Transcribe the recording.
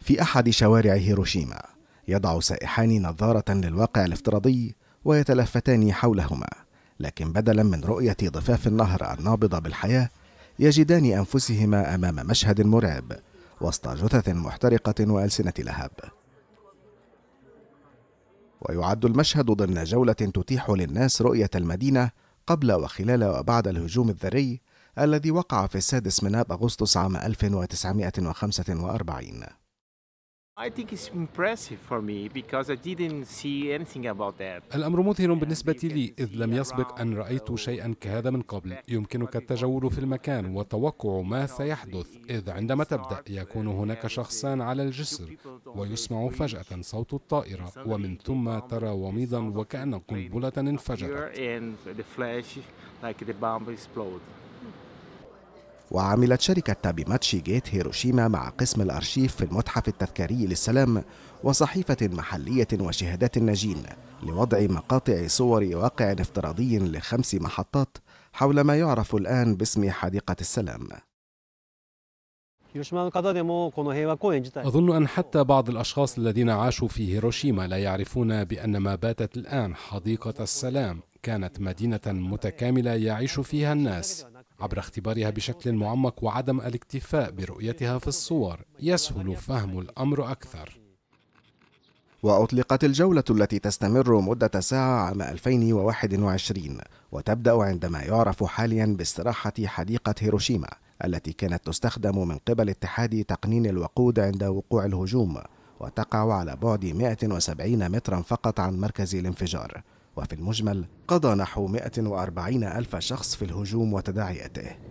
في أحد شوارع هيروشيما يضع سائحان نظارة للواقع الافتراضي ويتلفتان حولهما لكن بدلا من رؤية ضفاف النهر النابضة بالحياة يجدان أنفسهما أمام مشهد مرعب وسط جثث محترقة وألسنة لهب ويعد المشهد ضمن جولة تتيح للناس رؤية المدينة قبل وخلال وبعد الهجوم الذري الذي وقع في السادس من آب أغسطس عام 1945 الأمر مذهل بالنسبة لي إذ لم يسبق أن رأيت شيئا كهذا من قبل يمكنك التجول في المكان وتوقع ما سيحدث إذ عندما تبدأ يكون هناك شخصان على الجسر ويسمع فجأة صوت الطائرة ومن ثم ترى وميضا وكأن قنبلة انفجرت وعملت شركة تابيماتشي جيت هيروشيما مع قسم الأرشيف في المتحف التذكاري للسلام وصحيفة محلية وشهادات الناجين لوضع مقاطع صور واقع افتراضي لخمس محطات حول ما يعرف الآن باسم حديقة السلام أظن أن حتى بعض الأشخاص الذين عاشوا في هيروشيما لا يعرفون بأن ما باتت الآن حديقة السلام كانت مدينة متكاملة يعيش فيها الناس عبر اختبارها بشكل معمق وعدم الاكتفاء برؤيتها في الصور يسهل فهم الأمر أكثر وأطلقت الجولة التي تستمر مدة ساعة عام 2021 وتبدأ عندما يعرف حاليا باستراحة حديقة هيروشيما التي كانت تستخدم من قبل اتحاد تقنين الوقود عند وقوع الهجوم وتقع على بعد 170 مترا فقط عن مركز الانفجار وفي المجمل قضى نحو 140 ألف شخص في الهجوم وتداعياته